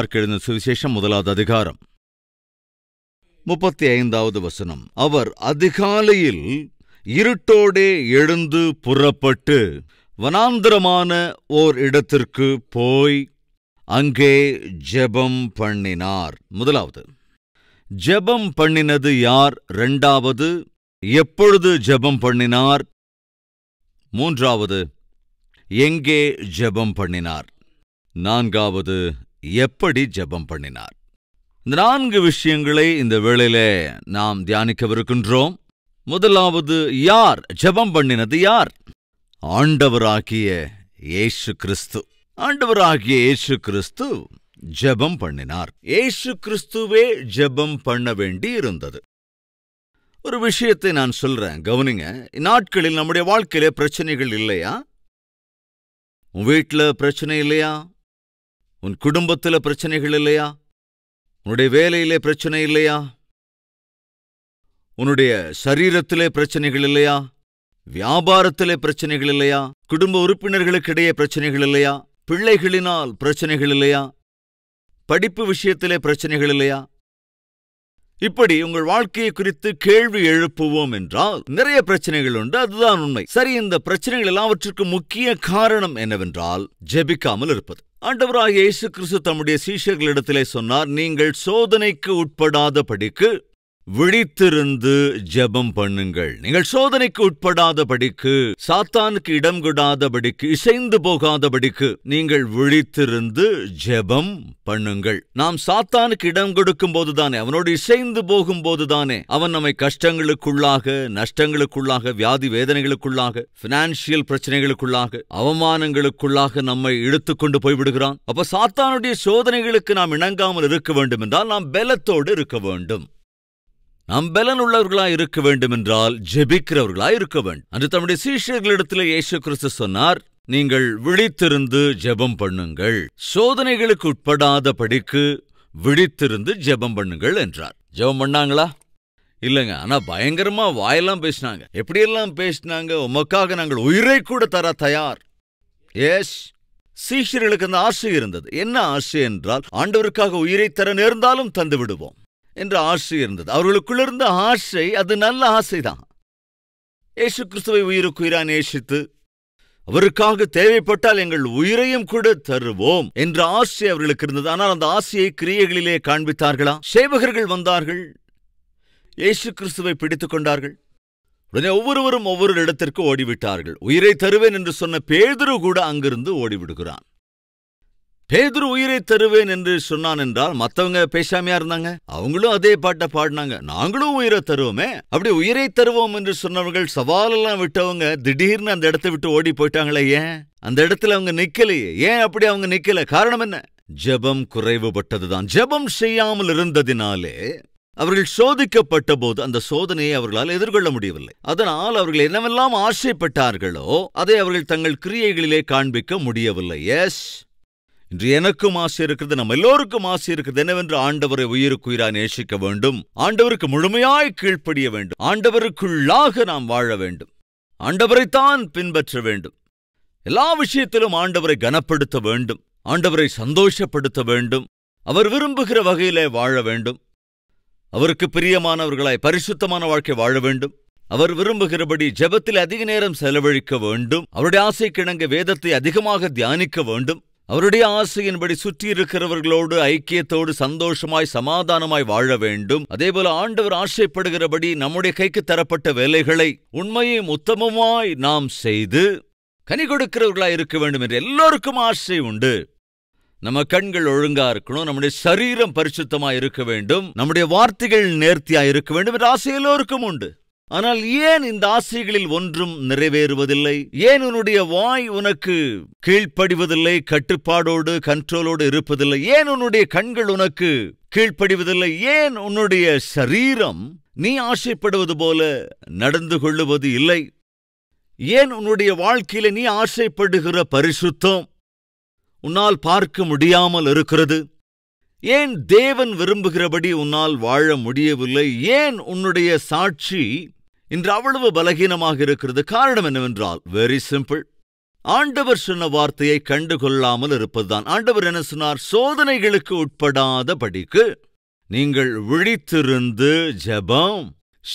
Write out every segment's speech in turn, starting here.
மார்க்கெழுந்த எழுந்த சுவிசேஷம் முதலாவது அதிகாரம் முப்பத்தி ஐந்தாவது வசனம் அவர் அதிகாலையில் இருட்டோடே எழுந்து புறப்பட்டு வனாந்திரமான ஓர் இடத்திற்கு போய் அங்கே ஜெபம் பண்ணினார் முதலாவது ஜெபம் பண்ணினது யார் ரெண்டாவது எப்பொழுது ஜெபம் பண்ணினார் மூன்றாவது எங்கே ஜெபம் பண்ணினார் நான்காவது எப்படி ஜெபம் பண்ணினார் இந்த நான்கு விஷயங்களை இந்த வேளையில நாம் தியானிக்கவிருக்கின்றோம் முதலாவது யார் ஜெபம் பண்ணினது யார் ஆண்டவராகிய இயேசு கிறிஸ்து ஆண்டவராகிய இயேசு கிறிஸ்து ஜெபம் பண்ணினார் இயேசு கிறிஸ்துவே ஜெபம் பண்ண வேண்டி இருந்தது ஒரு விஷயத்தை நான் சொல்றேன் கவனிங்க நாட்களில் நம்முடைய வாழ்க்கையில பிரச்சனைகள் இல்லையா உன் வீட்டில் பிரச்சனை இல்லையா உன் குடும்பத்தில் பிரச்சனைகள் இல்லையா உன்னுடைய வேலையிலே பிரச்சனை இல்லையா உன்னுடைய சரீரத்திலே பிரச்சனைகள் இல்லையா வியாபாரத்திலே பிரச்சனைகள் இல்லையா குடும்ப உறுப்பினர்களுக்கிடையே பிரச்சனைகள் இல்லையா பிள்ளைகளினால் பிரச்சனைகள் இல்லையா படிப்பு விஷயத்திலே பிரச்சனைகள் இல்லையா இப்படி உங்கள் வாழ்க்கையை குறித்து கேள்வி எழுப்புவோம் என்றால் நிறைய பிரச்சனைகள் உண்டு அதுதான் உண்மை சரி இந்த பிரச்சனைகள் எல்லாவற்றிற்கும் முக்கிய காரணம் என்னவென்றால் ஜெபிக்காமல் இருப்பது ஆண்டவராக இயேசு கிறிஸ்து தம்முடைய சீஷர்களிடத்திலே சொன்னார் நீங்கள் சோதனைக்கு உட்படாத படிக்கு விழித்திருந்து ஜெபம் பண்ணுங்கள் நீங்கள் சோதனைக்கு உட்படாதபடிக்கு சாத்தானுக்கு இடம் கொடாதபடிக்கு இசைந்து போகாதபடிக்கு நீங்கள் விழித்திருந்து ஜெபம் பண்ணுங்கள் நாம் சாத்தானுக்கு இடம் கொடுக்கும் போதுதானே அவனோடு இசைந்து போகும் போதுதானே அவன் நம்மை கஷ்டங்களுக்குள்ளாக நஷ்டங்களுக்குள்ளாக வியாதி வேதனைகளுக்குள்ளாக பினான்சியல் பிரச்சனைகளுக்குள்ளாக அவமானங்களுக்குள்ளாக நம்மை இழுத்து கொண்டு போய்விடுகிறான் அப்ப சாத்தானுடைய சோதனைகளுக்கு நாம் இணங்காமல் இருக்க வேண்டும் என்றால் நாம் பலத்தோடு இருக்க வேண்டும் நாம் பலன் உள்ளவர்களாய் இருக்க வேண்டும் என்றால் ஜெபிக்கிறவர்களாய் இருக்க வேண்டும் அன்று தம்முடைய சீஷர்களிடத்தில் இயேசு கிறிஸ்து சொன்னார் நீங்கள் விழித்திருந்து ஜெபம் பண்ணுங்கள் சோதனைகளுக்கு உட்படாத படிக்கு விழித்திருந்து ஜெபம் பண்ணுங்கள் என்றார் ஜெபம் பண்ணாங்களா இல்லைங்க ஆனா பயங்கரமா வாயெல்லாம் பேசினாங்க எப்படியெல்லாம் பேசினாங்க உமக்காக நாங்கள் உயிரை கூட தர தயார் எஸ் சீஷர்களுக்கு அந்த ஆசை இருந்தது என்ன ஆசை என்றால் ஆண்டவருக்காக உயிரை தர நேர்ந்தாலும் தந்து விடுவோம் என்ற ஆசை இருந்தது அவர்களுக்குள்ளிருந்த ஆசை அது நல்ல ஆசைதான் ஏசு கிறிஸ்துவை உயிருக்குயிரா நேசித்து அவருக்காக தேவைப்பட்டால் எங்கள் உயிரையும் கூட தருவோம் என்ற ஆசை அவர்களுக்கு இருந்தது ஆனால் அந்த ஆசையை கிரியைகளிலே காண்பித்தார்களா சேவகர்கள் வந்தார்கள் ஏசு கிறிஸ்துவை பிடித்துக் கொண்டார்கள் உடனே ஒவ்வொருவரும் ஒவ்வொரு இடத்திற்கு ஓடிவிட்டார்கள் உயிரை தருவேன் என்று சொன்ன பேதுரு கூட அங்கிருந்து ஓடிவிடுகிறான் பேதுரு உயிரை தருவேன் என்று சொன்னான் என்றால் மத்தவங்க பேசாமையா இருந்தாங்க அவங்களும் அதே பாட்டை பாடினாங்க நாங்களும் உயிரை தருவோமே அப்படி உயிரை தருவோம் என்று சொன்னவர்கள் சவாலெல்லாம் விட்டவங்க திடீர்னு அந்த இடத்தை விட்டு ஓடி போயிட்டாங்களே ஏன் அந்த இடத்துல அவங்க நிக்கலையே ஏன் அப்படி அவங்க நிக்கல காரணம் என்ன ஜபம் குறைவுபட்டதுதான் ஜெபம் செய்யாமல் இருந்ததினாலே அவர்கள் சோதிக்கப்பட்ட போது அந்த சோதனையை அவர்களால் எதிர்கொள்ள முடியவில்லை அதனால் அவர்கள் என்னவெல்லாம் ஆசைப்பட்டார்களோ அதை அவர்கள் தங்கள் கிரியைகளிலே காண்பிக்க முடியவில்லை எஸ் இன்று எனக்கும் ஆசை இருக்கிறது நம்ம எல்லோருக்கும் ஆசை இருக்கிறது என்னவென்று ஆண்டவரை உயிருக்குயிராய் நேசிக்க வேண்டும் ஆண்டவருக்கு முழுமையாய் கீழ்ப்படிய வேண்டும் ஆண்டவருக்குள்ளாக நாம் வாழ வேண்டும் ஆண்டவரைத்தான் பின்பற்ற வேண்டும் எல்லா விஷயத்திலும் ஆண்டவரை கனப்படுத்த வேண்டும் ஆண்டவரை சந்தோஷப்படுத்த வேண்டும் அவர் விரும்புகிற வகையிலே வாழ வேண்டும் அவருக்கு பிரியமானவர்களாய் பரிசுத்தமான வாழ்க்கை வாழ வேண்டும் அவர் விரும்புகிறபடி ஜெபத்தில் அதிக நேரம் செலவழிக்க வேண்டும் அவருடைய கிணங்க வேதத்தை அதிகமாக தியானிக்க வேண்டும் அவருடைய ஆசையின்படி இருக்கிறவர்களோடு ஐக்கியத்தோடு சந்தோஷமாய் சமாதானமாய் வாழ வேண்டும் அதேபோல ஆண்டவர் ஆசைப்படுகிறபடி நம்முடைய கைக்கு தரப்பட்ட வேலைகளை உண்மையும் உத்தமமாய் நாம் செய்து கனி கொடுக்கிறவர்களாய் இருக்க வேண்டும் என்று எல்லோருக்கும் ஆசை உண்டு நம்ம கண்கள் ஒழுங்கா இருக்கணும் நம்முடைய சரீரம் பரிசுத்தமாய் இருக்க வேண்டும் நம்முடைய வார்த்தைகள் நேர்த்தியாய் இருக்க வேண்டும் என்ற ஆசை எல்லோருக்கும் உண்டு ஆனால் ஏன் இந்த ஆசைகளில் ஒன்றும் நிறைவேறுவதில்லை ஏன் உன்னுடைய வாய் உனக்கு கீழ்ப்படிவதில்லை கட்டுப்பாடோடு கண்ட்ரோலோடு இருப்பதில்லை ஏன் உன்னுடைய கண்கள் உனக்கு கீழ்ப்படிவதில்லை ஏன் உன்னுடைய சரீரம் நீ ஆசைப்படுவது போல நடந்து கொள்ளுவது இல்லை ஏன் உன்னுடைய வாழ்க்கையில நீ ஆசைப்படுகிற பரிசுத்தம் உன்னால் பார்க்க முடியாமல் இருக்கிறது ஏன் தேவன் விரும்புகிறபடி உன்னால் வாழ முடியவில்லை ஏன் உன்னுடைய சாட்சி இன்று அவ்வளவு பலகீனமாக இருக்கிறது காரணம் என்னவென்றால் வெரி சிம்பிள் ஆண்டவர் சொன்ன வார்த்தையை கண்டுகொள்ளாமல் இருப்பதுதான் ஆண்டவர் என்ன சொன்னார் சோதனைகளுக்கு உட்படாத படிக்கு நீங்கள் விழித்திருந்து ஜெபம்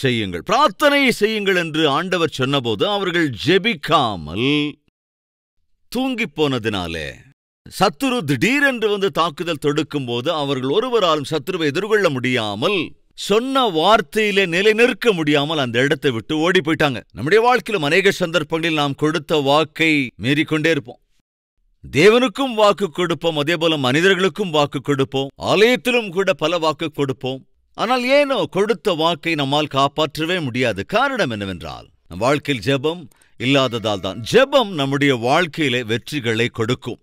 செய்யுங்கள் பிரார்த்தனை செய்யுங்கள் என்று ஆண்டவர் சொன்னபோது அவர்கள் ஜெபிக்காமல் தூங்கி போனதினாலே சத்துரு திடீரென்று வந்து தாக்குதல் தொடுக்கும் போது அவர்கள் ஒருவராலும் சத்துருவை எதிர்கொள்ள முடியாமல் சொன்ன வார்த்தையிலே நிலை நிற்க முடியாமல் அந்த இடத்தை விட்டு ஓடி போயிட்டாங்க நம்முடைய வாழ்க்கையிலும் அநேக சந்தர்ப்பங்களில் நாம் கொடுத்த வாக்கை மீறிக்கொண்டே இருப்போம் தேவனுக்கும் வாக்கு கொடுப்போம் அதே போல மனிதர்களுக்கும் வாக்கு கொடுப்போம் ஆலயத்திலும் கூட பல வாக்கு கொடுப்போம் ஆனால் ஏனோ கொடுத்த வாக்கை நம்மால் காப்பாற்றவே முடியாது காரணம் என்னவென்றால் நம் வாழ்க்கையில் ஜெபம் இல்லாததால் தான் ஜெபம் நம்முடைய வாழ்க்கையிலே வெற்றிகளை கொடுக்கும்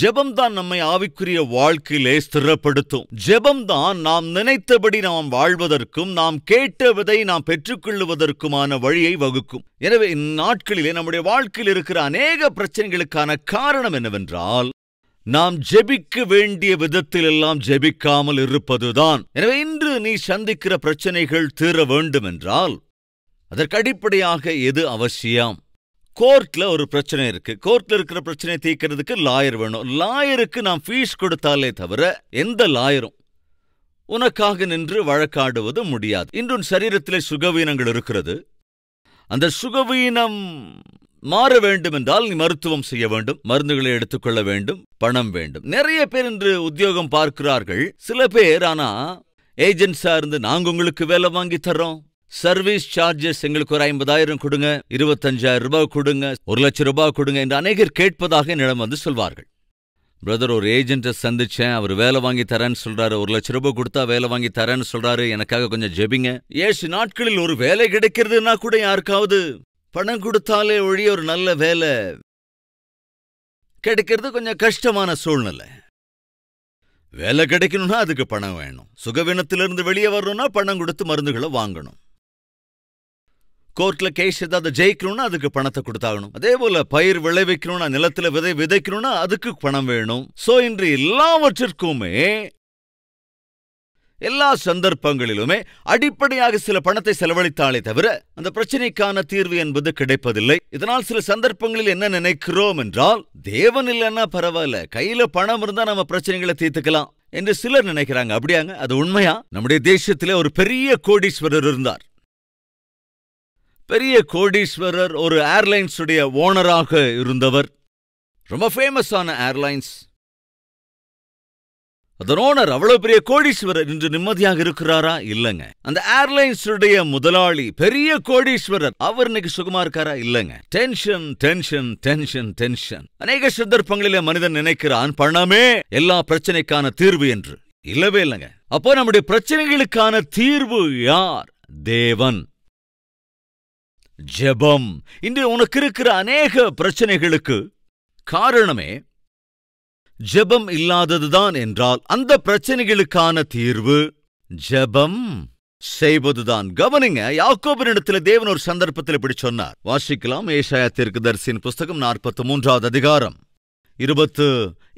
ஜெபம் தான் நம்மை ஆவிக்குரிய வாழ்க்கையிலே ஸ்திரப்படுத்தும் ஜெபம் தான் நாம் நினைத்தபடி நாம் வாழ்வதற்கும் நாம் கேட்ட விதை நாம் பெற்றுக்கொள்ளுவதற்குமான வழியை வகுக்கும் எனவே இந்நாட்களிலே நம்முடைய வாழ்க்கையில் இருக்கிற அநேக பிரச்சனைகளுக்கான காரணம் என்னவென்றால் நாம் ஜெபிக்க வேண்டிய விதத்தில் எல்லாம் ஜெபிக்காமல் இருப்பதுதான் எனவே இன்று நீ சந்திக்கிற பிரச்சனைகள் தீர வேண்டும் என்றால் அதற்கு அடிப்படையாக எது அவசியம் கோர்ட்டில் ஒரு பிரச்சனை இருக்கு கோர்ட்டில் இருக்கிற பிரச்சனையை தீர்க்கிறதுக்கு லாயர் வேணும் லாயருக்கு நான் ஃபீஸ் கொடுத்தாலே தவிர எந்த லாயரும் உனக்காக நின்று வழக்காடுவது முடியாது இன்றும் சரீரத்திலே சுகவீனங்கள் இருக்கிறது அந்த சுகவீனம் மாற வேண்டும் என்றால் நீ மருத்துவம் செய்ய வேண்டும் மருந்துகளை எடுத்துக்கொள்ள வேண்டும் பணம் வேண்டும் நிறைய பேர் இன்று உத்தியோகம் பார்க்கிறார்கள் சில பேர் ஆனா ஏஜென்ட்ஸா இருந்து நாங்க உங்களுக்கு வேலை வாங்கி தர்றோம் சர்வீஸ் சார்ஜஸ் எங்களுக்கு ஒரு ஐம்பதாயிரம் கொடுங்க இருபத்தஞ்சாயிரம் ரூபாய் கொடுங்க ஒரு லட்சம் ரூபாய் கொடுங்க என்று அநேகர் கேட்பதாக என்னிடம் வந்து சொல்வார்கள் பிரதர் ஒரு ஏஜென்ட்டை சந்திச்சேன் அவர் வேலை வாங்கி தரேன்னு சொல்றாரு ஒரு லட்சம் ரூபாய் கொடுத்தா வேலை வாங்கி தரேன்னு சொல்றாரு எனக்காக கொஞ்சம் ஜெபிங்க ஏசு நாட்களில் ஒரு வேலை கிடைக்கிறதுனா கூட யாருக்காவது பணம் கொடுத்தாலே ஒழிய ஒரு நல்ல வேலை கிடைக்கிறது கொஞ்சம் கஷ்டமான சூழ்நிலை வேலை கிடைக்கணும்னா அதுக்கு பணம் வேணும் சுகவீனத்திலிருந்து வெளியே வரணும்னா பணம் கொடுத்து மருந்துகளை வாங்கணும் கோர்ட்ல கேஸ் ஏதாவது ஜெயிக்கணும்னா அதுக்கு பணத்தை கொடுத்தாகணும் அதே போல பயிர் விளைவிக்கணும்னா நிலத்துல விதை விதைக்கணும்னா அதுக்கு பணம் வேணும் சோ இன்று எல்லாவற்றிற்குமே எல்லா சந்தர்ப்பங்களிலுமே அடிப்படையாக சில பணத்தை செலவழித்தாலே தவிர அந்த பிரச்சனைக்கான தீர்வு என்பது கிடைப்பதில்லை இதனால் சில சந்தர்ப்பங்களில் என்ன நினைக்கிறோம் என்றால் தேவன் இல்லைன்னா பரவாயில்ல கையில பணம் இருந்தா நம்ம பிரச்சனைகளை தீர்த்துக்கலாம் என்று சிலர் நினைக்கிறாங்க அப்படியாங்க அது உண்மையா நம்முடைய தேசத்திலே ஒரு பெரிய கோடீஸ்வரர் இருந்தார் பெரிய கோடீஸ்வரர் ஒரு ஏர்லைன்ஸுடைய ஓனராக இருந்தவர் ரொம்ப ஃபேமஸான ஏர்லைன்ஸ் அதன் ஓனர் அவ்வளவு பெரிய கோடீஸ்வரர் இன்று நிம்மதியாக இருக்கிறாரா இல்லைங்க அந்த ஏர்லைன்ஸுடைய முதலாளி பெரிய கோடீஸ்வரர் அவர் இன்னைக்கு சுகமா இருக்காரா இல்லைங்க டென்ஷன் டென்ஷன் டென்ஷன் டென்ஷன் அநேக சந்தர்ப்பங்களிலே மனிதன் நினைக்கிறான் பணமே எல்லா பிரச்சனைக்கான தீர்வு என்று இல்லவே இல்லைங்க அப்போ நம்முடைய பிரச்சனைகளுக்கான தீர்வு யார் தேவன் ஜெபம் இன்று உனக்கு இருக்கிற அநேக பிரச்சனைகளுக்கு காரணமே ஜெபம் இல்லாததுதான் என்றால் அந்த பிரச்சனைகளுக்கான தீர்வு ஜெபம் செய்வதுதான் கவனிங்க யாக்கோபனிடத்தில் தேவன் ஒரு சந்தர்ப்பத்தில் இப்படி சொன்னார் வாசிக்கலாம் ஏஷாயா தரிசின் புஸ்தகம் நாற்பத்தி மூன்றாவது அதிகாரம் இருபத்து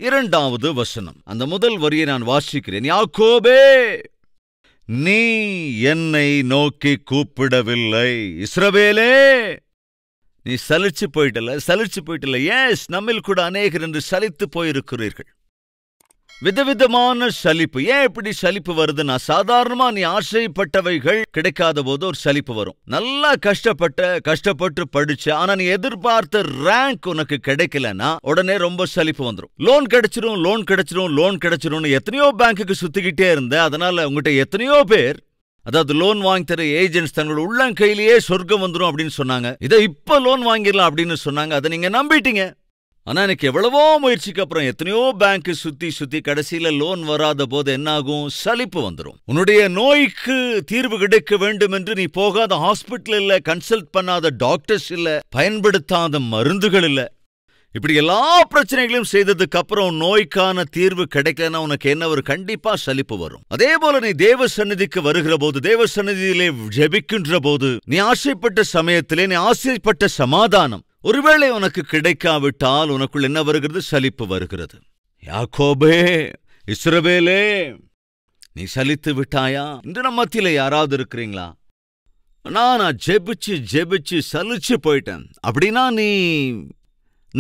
இரண்டாவது வசனம் அந்த முதல் வரியை நான் வாசிக்கிறேன் யாக்கோபே நீ என்னை நோக்கி கூப்பிடவில்லை இஸ்ரவேலே நீ சலிச்சு போயிட்டல சலிச்சு போயிட்டல ஏஸ் நம்மில் கூட அநேகர் என்று சலித்து போயிருக்கிறீர்கள் விதவிதமான சலிப்பு ஏன் இப்படி சலிப்பு வருதுன்னா சாதாரணமா நீ ஆசைப்பட்டவைகள் கிடைக்காத போது ஒரு சலிப்பு வரும் நல்லா கஷ்டப்பட்ட கஷ்டப்பட்டு படிச்ச ஆனா நீ எதிர்பார்த்த ரேங்க் உனக்கு கிடைக்கலன்னா உடனே ரொம்ப சலிப்பு வந்துடும் லோன் கிடைச்சிரும் லோன் கிடைச்சிரும் லோன் கிடைச்சிரும்னு எத்தனையோ பேங்க்குக்கு சுத்திக்கிட்டே இருந்த அதனால உங்ககிட்ட எத்தனையோ பேர் அதாவது லோன் வாங்கி தர ஏஜென்ட்ஸ் தங்களோட உள்ளங்கையிலேயே சொர்க்கம் வந்துடும் அப்படின்னு சொன்னாங்க இதை இப்ப லோன் வாங்கிடலாம் அப்படின்னு சொன்னாங்க அதை நீங்க நம்பிட்டீங்க ஆனா எனக்கு எவ்வளவோ முயற்சிக்கு அப்புறம் எத்தனையோ பேங்க் சுத்தி சுத்தி கடைசியில லோன் வராத போது என்னாகும் சலிப்பு வந்துடும் உன்னுடைய நோய்க்கு தீர்வு கிடைக்க வேண்டும் என்று நீ போகாத ஹாஸ்பிட்டல் இல்ல கன்சல்ட் பண்ணாத டாக்டர்ஸ் இல்ல பயன்படுத்தாத மருந்துகள் இல்ல இப்படி எல்லா பிரச்சனைகளையும் செய்ததுக்கு அப்புறம் நோய்க்கான தீர்வு கிடைக்கலன்னா உனக்கு என்ன ஒரு கண்டிப்பா சலிப்பு வரும் அதே போல நீ தேவ சன்னதிக்கு வருகிற போது தேவ சன்னதியிலே ஜபிக்கின்ற போது நீ ஆசைப்பட்ட சமயத்திலே நீ ஆசைப்பட்ட சமாதானம் ஒருவேளை உனக்கு கிடைக்காவிட்டால் உனக்குள் என்ன வருகிறது சலிப்பு வருகிறது யாக்கோபே இஸ்ரவேலே நீ சலித்து விட்டாயா இந்த நம்மத்தில யாராவது இருக்கிறீங்களா நான் ஜெபிச்சு ஜெபிச்சு சலிச்சு போயிட்டேன் அப்படின்னா நீ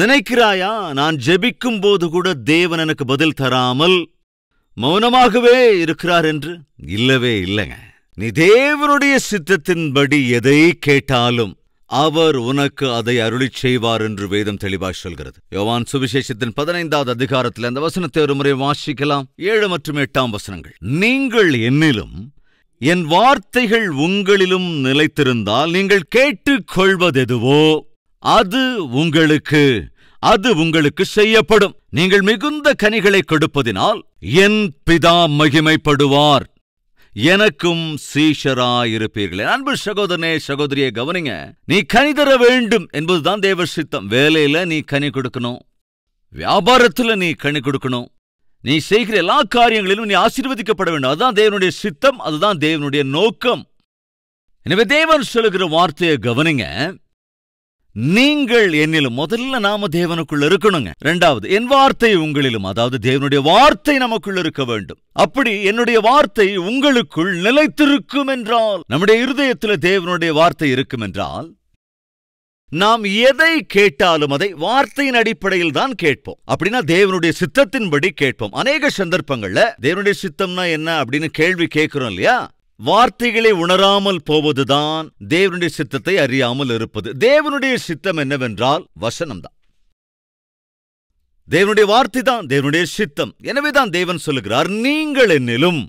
நினைக்கிறாயா நான் ஜெபிக்கும் போது கூட தேவன் எனக்கு பதில் தராமல் மௌனமாகவே இருக்கிறார் என்று இல்லவே இல்லைங்க நீ தேவனுடைய சித்தத்தின்படி எதை கேட்டாலும் அவர் உனக்கு அதை அருளி செய்வார் என்று வேதம் தெளிவாய் சொல்கிறது யோவான் சுவிசேஷத்தின் பதினைந்தாவது அதிகாரத்தில் அந்த வசனத்தை ஒரு முறை வாசிக்கலாம் ஏழு மற்றும் எட்டாம் வசனங்கள் நீங்கள் என்னிலும் என் வார்த்தைகள் உங்களிலும் நிலைத்திருந்தால் நீங்கள் கேட்டுக்கொள்வதெதுவோ அது உங்களுக்கு அது உங்களுக்கு செய்யப்படும் நீங்கள் மிகுந்த கனிகளை கொடுப்பதினால் என் பிதா மகிமைப்படுவார் எனக்கும் சீஷராயிருப்பீர்களே அன்பு சகோதரனே சகோதரியை கவனிங்க நீ கனி தர வேண்டும் என்பதுதான் தேவ சித்தம் வேலையில நீ கனி கொடுக்கணும் வியாபாரத்துல நீ கனி கொடுக்கணும் நீ செய்கிற எல்லா காரியங்களிலும் நீ ஆசீர்வதிக்கப்பட வேண்டும் அதுதான் தேவனுடைய சித்தம் அதுதான் தேவனுடைய நோக்கம் எனவே தேவன் சொல்லுகிற வார்த்தையை கவனிங்க நீங்கள் என்னிலும் முதல்ல நாம தேவனுக்குள்ள இருக்கணுங்க ரெண்டாவது என் வார்த்தை உங்களிலும் அதாவது தேவனுடைய வார்த்தை நமக்குள் இருக்க வேண்டும் அப்படி என்னுடைய வார்த்தை உங்களுக்குள் நிலைத்திருக்கும் என்றால் நம்முடைய இருதயத்தில் தேவனுடைய வார்த்தை இருக்கும் என்றால் நாம் எதை கேட்டாலும் அதை வார்த்தையின் அடிப்படையில் தான் கேட்போம் அப்படின்னா தேவனுடைய சித்தத்தின்படி கேட்போம் அநேக சந்தர்ப்பங்கள்ல தேவனுடைய சித்தம்னா என்ன அப்படின்னு கேள்வி கேட்கிறோம் இல்லையா வார்த்தைகளை உணராமல் போவதுதான் தேவனுடைய சித்தத்தை அறியாமல் இருப்பது தேவனுடைய சித்தம் என்னவென்றால் வசனம்தான் தேவனுடைய வார்த்தை தான் தேவனுடைய சித்தம் எனவேதான் தேவன் சொல்லுகிறார் நீங்கள் என்னிலும்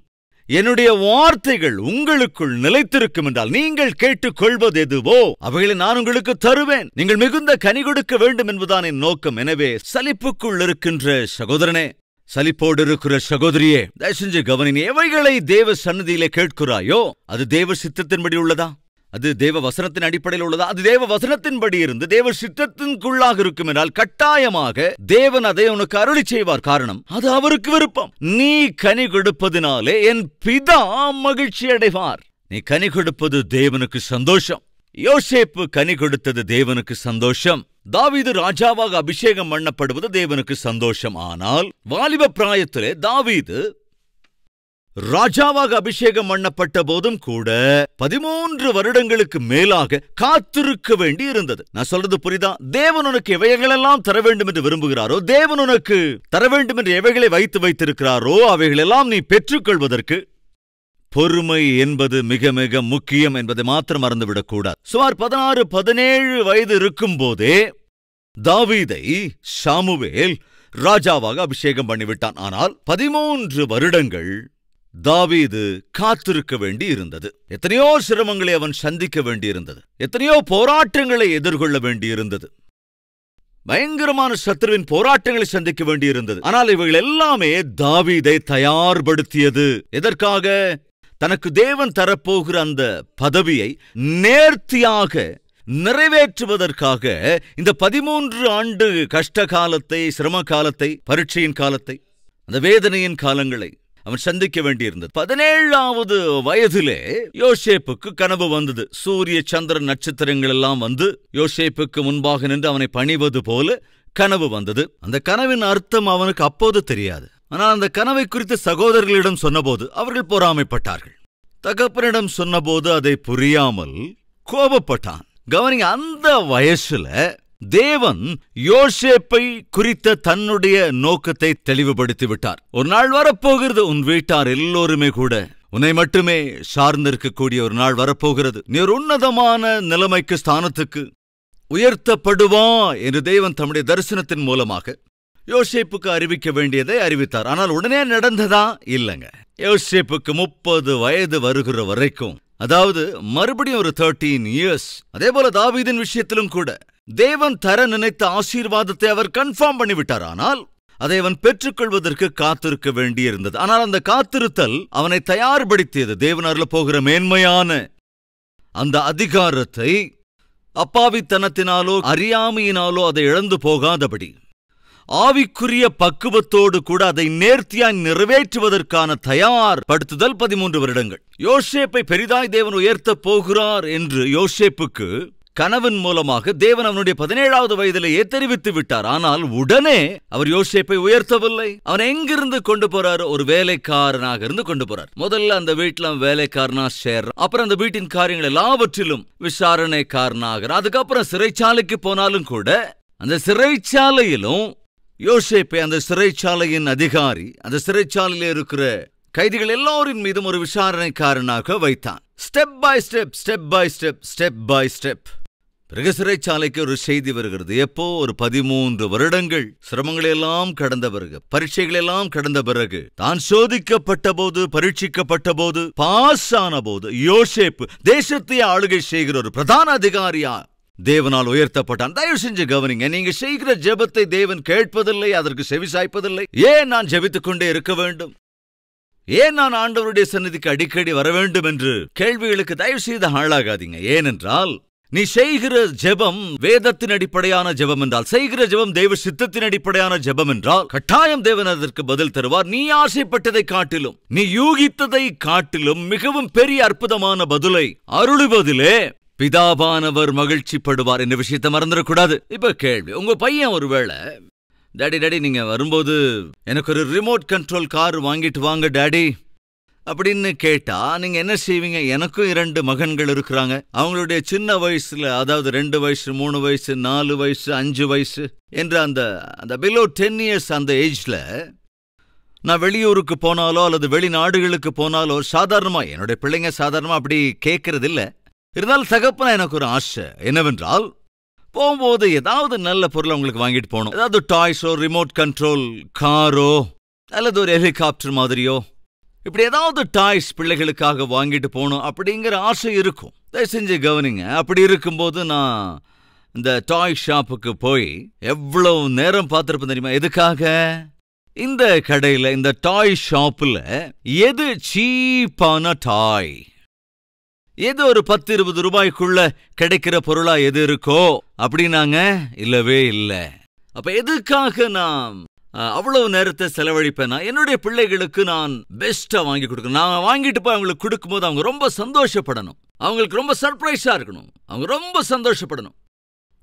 என்னுடைய வார்த்தைகள் உங்களுக்குள் நிலைத்திருக்கும் என்றால் நீங்கள் கொள்வது எதுவோ அவைகளை நான் உங்களுக்கு தருவேன் நீங்கள் மிகுந்த கனி கொடுக்க வேண்டும் என்பதுதான் என் நோக்கம் எனவே சலிப்புக்குள் இருக்கின்ற சகோதரனே சலிப்போடு இருக்கிற சகோதரியே தயவு செஞ்சு கவனின் எவைகளை தேவ சன்னதியிலே கேட்கிறாயோ அது தேவ சித்தத்தின்படி உள்ளதா அது தேவ வசனத்தின் அடிப்படையில் உள்ளதா அது தேவ வசனத்தின்படி இருந்து தேவ சித்தத்தின்குள்ளாக இருக்கும் என்றால் கட்டாயமாக தேவன் அதை உனக்கு அருளி செய்வார் காரணம் அது அவருக்கு விருப்பம் நீ கனி கொடுப்பதினாலே என் பிதா மகிழ்ச்சி அடைவார் நீ கனி கொடுப்பது தேவனுக்கு சந்தோஷம் யோசேப்பு கனி கொடுத்தது தேவனுக்கு சந்தோஷம் தாவீது ராஜாவாக அபிஷேகம் பண்ணப்படுவது தேவனுக்கு சந்தோஷம் ஆனால் வாலிப பிராயத்திலே தாவீது ராஜாவாக அபிஷேகம் பண்ணப்பட்ட போதும் கூட பதிமூன்று வருடங்களுக்கு மேலாக காத்திருக்க வேண்டி இருந்தது நான் சொல்றது புரிதா தேவன் உனக்கு எவைகளெல்லாம் தர வேண்டும் என்று விரும்புகிறாரோ தேவன் உனக்கு தர வேண்டும் என்று எவைகளை வைத்து வைத்திருக்கிறாரோ அவைகளெல்லாம் நீ பெற்றுக்கொள்வதற்கு பொறுமை என்பது மிக மிக முக்கியம் என்பதை மாத்திரம் மறந்துவிடக் கூடாது சுமார் பதினாறு பதினேழு வயது இருக்கும் போதே தாவீதை ஷாமுவேல் ராஜாவாக அபிஷேகம் பண்ணிவிட்டான் ஆனால் பதிமூன்று வருடங்கள் தாவீது காத்திருக்க வேண்டி இருந்தது எத்தனையோ சிரமங்களை அவன் சந்திக்க வேண்டியிருந்தது எத்தனையோ போராட்டங்களை எதிர்கொள்ள வேண்டியிருந்தது பயங்கரமான சத்ருவின் போராட்டங்களை சந்திக்க வேண்டியிருந்தது ஆனால் இவைகள் எல்லாமே தாவீதை தயார்படுத்தியது எதற்காக தனக்கு தேவன் தரப்போகிற அந்த பதவியை நேர்த்தியாக நிறைவேற்றுவதற்காக இந்த பதிமூன்று ஆண்டு கஷ்ட காலத்தை சிரம காலத்தை பரீட்சையின் காலத்தை அந்த வேதனையின் காலங்களை அவன் சந்திக்க வேண்டியிருந்தது பதினேழாவது வயதிலே யோசேப்புக்கு கனவு வந்தது சூரிய சந்திர நட்சத்திரங்கள் எல்லாம் வந்து யோசேப்புக்கு முன்பாக நின்று அவனை பணிவது போல கனவு வந்தது அந்த கனவின் அர்த்தம் அவனுக்கு அப்போது தெரியாது ஆனால் அந்த கனவை குறித்து சகோதரர்களிடம் சொன்னபோது அவர்கள் பொறாமைப்பட்டார்கள் தகப்பனிடம் சொன்னபோது அதை புரியாமல் கோபப்பட்டான் கவனிங்க அந்த வயசுல தேவன் யோசேப்பை குறித்த தன்னுடைய நோக்கத்தை தெளிவுபடுத்தி விட்டார் ஒரு நாள் வரப்போகிறது உன் வீட்டார் எல்லோருமே கூட உன்னை மட்டுமே சார்ந்திருக்கக்கூடிய ஒரு நாள் வரப்போகிறது நீ ஒரு உன்னதமான நிலைமைக்கு ஸ்தானத்துக்கு உயர்த்தப்படுவா என்று தேவன் தம்முடைய தரிசனத்தின் மூலமாக யோசிப்புக்கு அறிவிக்க வேண்டியதை அறிவித்தார் ஆனால் உடனே நடந்ததா இல்லைங்க யோசேப்புக்கு முப்பது வயது வருகிற வரைக்கும் அதாவது மறுபடியும் ஒரு தேர்ட்டீன் இயர்ஸ் அதே போல தாவீதின் விஷயத்திலும் கூட தேவன் தர நினைத்த ஆசீர்வாதத்தை அவர் கன்ஃபார்ம் பண்ணிவிட்டார் ஆனால் அதை அவன் பெற்றுக்கொள்வதற்கு காத்திருக்க வேண்டியிருந்தது ஆனால் அந்த காத்திருத்தல் அவனை தயார்படுத்தியது தேவனார்ல போகிற மேன்மையான அந்த அதிகாரத்தை அப்பாவித்தனத்தினாலோ அறியாமையினாலோ அதை இழந்து போகாதபடி ஆவிக்குரிய பக்குவத்தோடு கூட அதை நேர்த்தியாய் நிறைவேற்றுவதற்கான தயார் படுத்துதல் பதிமூன்று வருடங்கள் யோசேப்பை பெரிதாய் தேவன் உயர்த்த போகிறார் என்று யோசேப்புக்கு கணவன் மூலமாக தேவன் அவனுடைய பதினேழாவது வயதிலேயே தெரிவித்து விட்டார் ஆனால் உடனே அவர் யோசேப்பை உயர்த்தவில்லை அவன் எங்கிருந்து கொண்டு போறார் ஒரு வேலைக்காரனாக இருந்து கொண்டு போறார் முதல்ல அந்த வீட்டுல வேலைக்காரனா சேர் அப்புறம் அந்த வீட்டின் காரியங்கள் எல்லாவற்றிலும் விசாரணைக்காரனாகிறார் அதுக்கப்புறம் சிறைச்சாலைக்கு போனாலும் கூட அந்த சிறைச்சாலையிலும் யோசேப்பை அந்த சிறைச்சாலையின் அதிகாரி அந்த சிறைச்சாலையில் இருக்கிற கைதிகள் எல்லோரின் மீதும் ஒரு விசாரணைக்காரனாக வைத்தான் step by step step by step step by step பிறகு சிறைச்சாலைக்கு ஒரு செய்தி வருகிறது எப்போ ஒரு பதிமூன்று வருடங்கள் சிரமங்களெல்லாம் கடந்த பிறகு பரீட்சைகளெல்லாம் கடந்த பிறகு தான் சோதிக்கப்பட்ட போது பரீட்சிக்கப்பட்ட போது பாஸ் ஆன போது யோசேப்பு தேசத்தையே ஆளுகை செய்கிற ஒரு பிரதான அதிகாரியா தேவனால் உயர்த்தப்பட்டான் தயவு செஞ்சு கவனிங்க நீங்க செய்கிற ஜெபத்தை தேவன் கேட்பதில்லை அதற்கு செவி சாய்ப்பதில்லை ஏன் நான் ஜெபித்துக் கொண்டே இருக்க வேண்டும் ஏன் நான் ஆண்டவருடைய சன்னதிக்கு அடிக்கடி வர வேண்டும் என்று கேள்விகளுக்கு தயவு செய்து ஆளாகாதீங்க ஏனென்றால் நீ செய்கிற ஜெபம் வேதத்தின் அடிப்படையான ஜெபம் என்றால் செய்கிற ஜெபம் தேவ சித்தத்தின் அடிப்படையான ஜெபம் என்றால் கட்டாயம் தேவன் அதற்கு பதில் தருவார் நீ ஆசைப்பட்டதை காட்டிலும் நீ யூகித்ததை காட்டிலும் மிகவும் பெரிய அற்புதமான பதிலை அருளுவதிலே பிதாவானவர் மகிழ்ச்சி படுவார் என்ற விஷயத்த மறந்துடக்கூடாது இப்ப கேள்வி உங்க பையன் ஒருவேளை டேடி டேடி நீங்க வரும்போது எனக்கு ஒரு ரிமோட் கண்ட்ரோல் கார் வாங்கிட்டு வாங்க டேடி அப்படின்னு கேட்டா நீங்க என்ன செய்வீங்க எனக்கும் இரண்டு மகன்கள் இருக்கிறாங்க அவங்களுடைய சின்ன வயசுல அதாவது ரெண்டு வயசு மூணு வயசு நாலு வயசு அஞ்சு வயசு என்ற அந்த அந்த பிலோ டென் இயர்ஸ் அந்த ஏஜ்ல நான் வெளியூருக்கு போனாலோ அல்லது வெளிநாடுகளுக்கு போனாலோ சாதாரணமா என்னுடைய பிள்ளைங்க சாதாரணமா அப்படி கேட்கறதில்ல இருந்தாலும் தகப்பனா எனக்கு ஒரு ஆசை என்னவென்றால் போகும்போது ஏதாவது நல்ல பொருளை உங்களுக்கு வாங்கிட்டு போகணும் ஏதாவது டாய்ஸோ ரிமோட் கண்ட்ரோல் காரோ அல்லது ஒரு ஹெலிகாப்டர் மாதிரியோ இப்படி ஏதாவது டாய்ஸ் பிள்ளைகளுக்காக வாங்கிட்டு போகணும் அப்படிங்கிற ஆசை இருக்கும் தயவு செஞ்சு கவனிங்க அப்படி இருக்கும்போது நான் இந்த டாய் ஷாப்புக்கு போய் எவ்வளவு நேரம் பார்த்துருப்பேன் தெரியுமா எதுக்காக இந்த கடையில் இந்த டாய் ஷாப்பில் எது சீப்பான டாய் ஏதோ ஒரு பத்து இருபது ரூபாய்க்குள்ள கிடைக்கிற பொருளா எது இருக்கோ அப்படின்னாங்க இல்லவே இல்லை அப்ப எதுக்காக நாம் அவ்வளவு நேரத்தை செலவழிப்பேனா என்னுடைய பிள்ளைகளுக்கு நான் பெஸ்ட்டா வாங்கி கொடுக்கணும் நான் வாங்கிட்டு போய் அவங்களுக்கு கொடுக்கும்போது அவங்க ரொம்ப சந்தோஷப்படணும் அவங்களுக்கு ரொம்ப சர்ப்ரைஸா இருக்கணும் அவங்க ரொம்ப சந்தோஷப்படணும்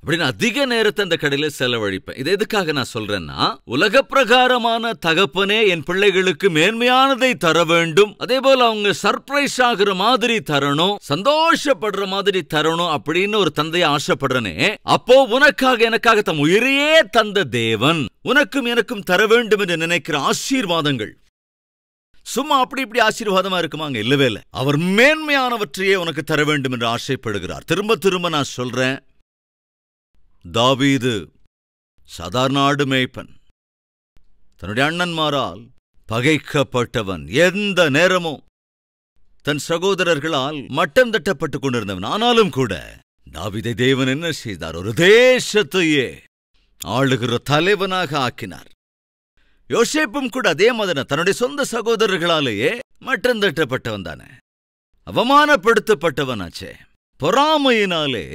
அப்படின்னு அதிக நேரத்தை அந்த கடையில செலவழிப்பேன் இது எதுக்காக நான் சொல்றேன்னா உலக பிரகாரமான தகப்பனே என் பிள்ளைகளுக்கு மேன்மையானதை தர வேண்டும் அதே போல அவங்க சர்ப்ரைஸ் ஆகுற மாதிரி தரணும் சந்தோஷப்படுற மாதிரி தரணும் அப்படின்னு ஒரு தந்தைய ஆசைப்படுறனே அப்போ உனக்காக எனக்காக தம் உயிரையே தந்த தேவன் உனக்கும் எனக்கும் தர வேண்டும் என்று நினைக்கிற ஆசீர்வாதங்கள் சும்மா அப்படி இப்படி ஆசீர்வாதமா இருக்குமாங்க இல்லவே இல்லை அவர் மேன்மையானவற்றையே உனக்கு தர வேண்டும் என்று ஆசைப்படுகிறார் திரும்ப திரும்ப நான் சொல்றேன் தாவீது சாதாரண மேய்ப்பன் தன்னுடைய அண்ணன்மாரால் பகைக்கப்பட்டவன் எந்த நேரமும் தன் சகோதரர்களால் மட்டம் தட்டப்பட்டுக் கொண்டிருந்தவன் ஆனாலும் கூட தாவிதை தேவன் என்ன செய்தார் ஒரு தேசத்தையே ஆளுகிற தலைவனாக ஆக்கினார் யோசேப்பும் கூட அதே மாதிரி தன்னுடைய சொந்த சகோதரர்களாலேயே மட்டம் தட்டப்பட்டவன் தானே அவமானப்படுத்தப்பட்டவனாச்சே பொறாமையினாலே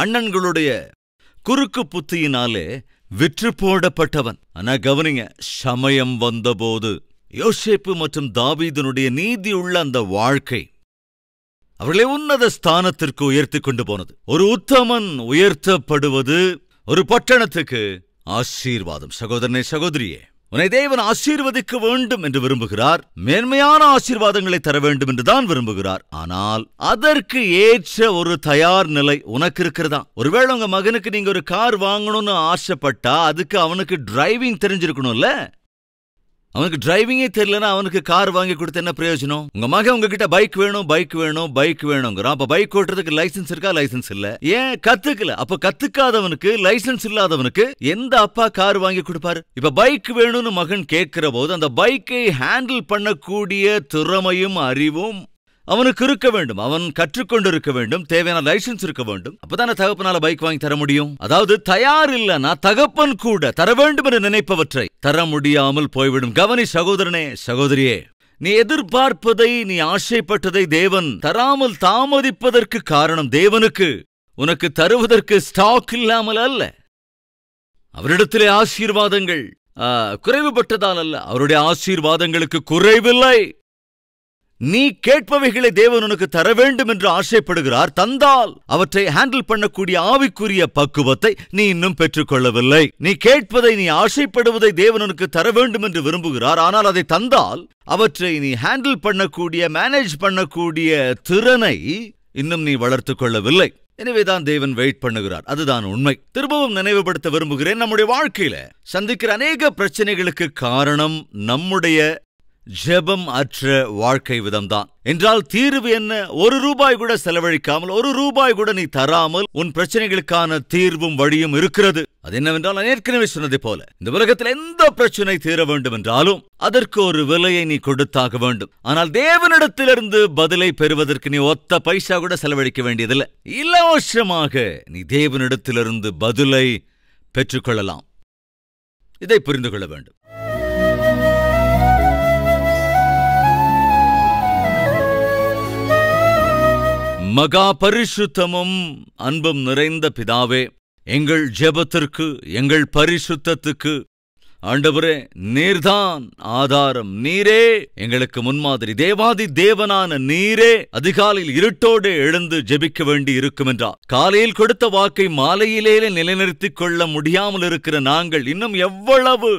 அண்ணன்களுடைய குறுக்கு புத்தியினாலே விற்று போடப்பட்டவன் ஆனா கவனிங்க சமயம் வந்தபோது யோசேப்பு மற்றும் தாவீதனுடைய நீதி உள்ள அந்த வாழ்க்கை அவர்களை உன்னத ஸ்தானத்திற்கு உயர்த்தி கொண்டு போனது ஒரு உத்தமன் உயர்த்தப்படுவது ஒரு பட்டணத்துக்கு ஆசீர்வாதம் சகோதரனே சகோதரியே உன்னை தேவன் ஆசீர்வதிக்க வேண்டும் என்று விரும்புகிறார் மேன்மையான ஆசீர்வாதங்களை தர வேண்டும் என்றுதான் விரும்புகிறார் ஆனால் அதற்கு ஏற்ற ஒரு தயார் நிலை உனக்கு இருக்கிறதா ஒருவேளை உங்க மகனுக்கு நீங்க ஒரு கார் வாங்கணும்னு ஆசைப்பட்டா அதுக்கு அவனுக்கு டிரைவிங் தெரிஞ்சிருக்கணும்ல அவனுக்கு டிரைவிங்கே தெரியலனா அவனுக்கு கார் வாங்கி கொடுத்த என்ன பிரயோஜனம் உங்க மகன் உங்ககிட்ட பைக் வேணும் பைக் வேணும் பைக் வேணுங்கிறான் அப்ப பைக் ஓட்டுறதுக்கு லைசன்ஸ் இருக்கா லைசன்ஸ் இல்ல ஏன் கத்துக்கல அப்ப கத்துக்காதவனுக்கு லைசன்ஸ் இல்லாதவனுக்கு எந்த அப்பா கார் வாங்கி கொடுப்பாரு இப்ப பைக் வேணும்னு மகன் கேட்கிற போது அந்த பைக்கை ஹேண்டில் பண்ணக்கூடிய திறமையும் அறிவும் அவனுக்கு இருக்க வேண்டும் அவன் கற்றுக்கொண்டு இருக்க வேண்டும் தேவையான லைசன்ஸ் இருக்க வேண்டும் அப்பதானே தகப்பனால பைக் வாங்கி தர முடியும் அதாவது தயார் இல்லனா தகப்பன் கூட தர வேண்டும் என்று நினைப்பவற்றை தர முடியாமல் போய்விடும் கவனி சகோதரனே சகோதரியே நீ எதிர்பார்ப்பதை நீ ஆசைப்பட்டதை தேவன் தராமல் தாமதிப்பதற்கு காரணம் தேவனுக்கு உனக்கு தருவதற்கு ஸ்டாக் இல்லாமல் அல்ல அவரிடத்திலே ஆசீர்வாதங்கள் குறைவுபட்டதால் அல்ல அவருடைய ஆசீர்வாதங்களுக்கு குறைவில்லை நீ கேட்பவைகளை தேவன் உனக்கு தர வேண்டும் என்று ஆசைப்படுகிறார் தந்தால் அவற்றை ஹேண்டில் பண்ணக்கூடிய ஆவிக்குரிய பக்குவத்தை நீ இன்னும் பெற்றுக்கொள்ளவில்லை நீ கேட்பதை நீ ஆசைப்படுவதை தேவன் உனக்கு தர வேண்டும் என்று விரும்புகிறார் ஆனால் அதை தந்தால் அவற்றை நீ ஹேண்டில் பண்ணக்கூடிய மேனேஜ் பண்ணக்கூடிய திறனை இன்னும் நீ வளர்த்துக் கொள்ளவில்லை எனவேதான் தேவன் வெயிட் பண்ணுகிறார் அதுதான் உண்மை திரும்பவும் நினைவுபடுத்த விரும்புகிறேன் நம்முடைய வாழ்க்கையில சந்திக்கிற அநேக பிரச்சனைகளுக்கு காரணம் நம்முடைய ஜெபம் அற்ற வாழ்க்கை விதம்தான் என்றால் தீர்வு என்ன ஒரு ரூபாய் கூட செலவழிக்காமல் ஒரு ரூபாய் கூட நீ தராமல் உன் பிரச்சனைகளுக்கான தீர்வும் வழியும் இருக்கிறது அது என்னவென்றால் நான் ஏற்கனவே சொன்னதை போல இந்த உலகத்தில் எந்த பிரச்சனை தீர வேண்டும் என்றாலும் அதற்கு ஒரு விலையை நீ கொடுத்தாக வேண்டும் ஆனால் தேவனிடத்திலிருந்து பதிலை பெறுவதற்கு நீ ஒத்த பைசா கூட செலவழிக்க வேண்டியதில்லை இலவசமாக நீ தேவனிடத்திலிருந்து பதிலை பெற்றுக்கொள்ளலாம் இதை புரிந்து கொள்ள வேண்டும் மகா பரிசுத்தமும் அன்பும் நிறைந்த பிதாவே எங்கள் ஜெபத்திற்கு எங்கள் பரிசுத்தத்துக்கு ஆண்டவரே நீர்தான் ஆதாரம் நீரே எங்களுக்கு முன்மாதிரி தேவாதி தேவனான நீரே அதிகாலையில் இருட்டோடு எழுந்து ஜெபிக்க வேண்டி இருக்கும் என்றார் காலையில் கொடுத்த வாக்கை மாலையிலேயே நிலைநிறுத்திக் கொள்ள முடியாமல் இருக்கிற நாங்கள் இன்னும் எவ்வளவு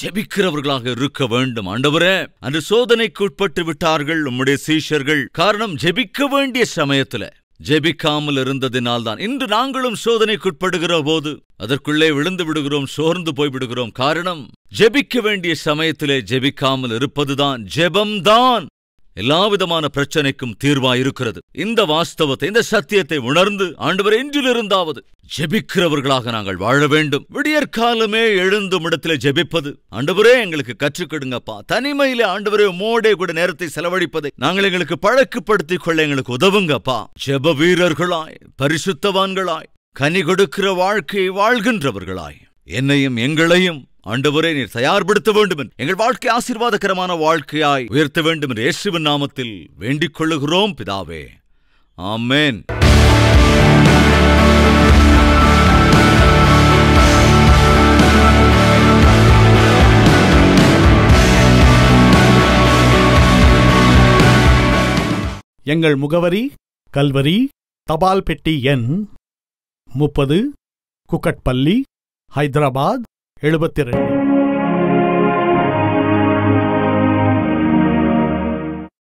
ஜெபிக்கிறவர்களாக இருக்க வேண்டும் ஆண்டவரே அந்த சோதனைக்கு உட்பட்டு விட்டார்கள் உம்முடைய சீஷர்கள் காரணம் ஜெபிக்க வேண்டிய சமயத்துல ஜெபிக்காமல் இருந்ததினால்தான் இன்று நாங்களும் சோதனைக்குட்படுகிற போது அதற்குள்ளே விழுந்து விடுகிறோம் சோர்ந்து போய்விடுகிறோம் காரணம் ஜெபிக்க வேண்டிய சமயத்திலே ஜெபிக்காமல் இருப்பதுதான் ஜெபம்தான் எல்லா விதமான பிரச்சனைக்கும் தீர்வா இருக்கிறது இந்த வாஸ்தவத்தை இந்த சத்தியத்தை உணர்ந்து ஆண்டவர் இன்றிலிருந்தாவது ஜெபிக்கிறவர்களாக நாங்கள் வாழ வேண்டும் விடியற்காலமே எழுந்தும் இடத்துல ஜெபிப்பது ஆண்டவரே எங்களுக்கு கற்றுக்கொடுங்கப்பா தனிமையில ஆண்டவரே மோடே கூட நேரத்தை செலவழிப்பதை நாங்கள் எங்களுக்கு பழக்கப்படுத்திக் கொள்ள எங்களுக்கு உதவுங்கப்பா ஜெப வீரர்களாய் பரிசுத்தவான்களாய் கனி கொடுக்கிற வாழ்க்கையை வாழ்கின்றவர்களாய் என்னையும் எங்களையும் ஆண்டவரே நீர் தயார்படுத்த வேண்டும் எங்கள் வாழ்க்கை ஆசீர்வாதகரமான வாழ்க்கையாய் உயர்த்த வேண்டும் என்று இயேசுவின் நாமத்தில் வேண்டிக் கொள்ளுகிறோம் பிதாவே ஆமேன் எங்கள் முகவரி கல்வரி தபால் பெட்டி எண் முப்பது குக்கட்பள்ளி ஹைதராபாத் எழுபத்தி ரெண்டு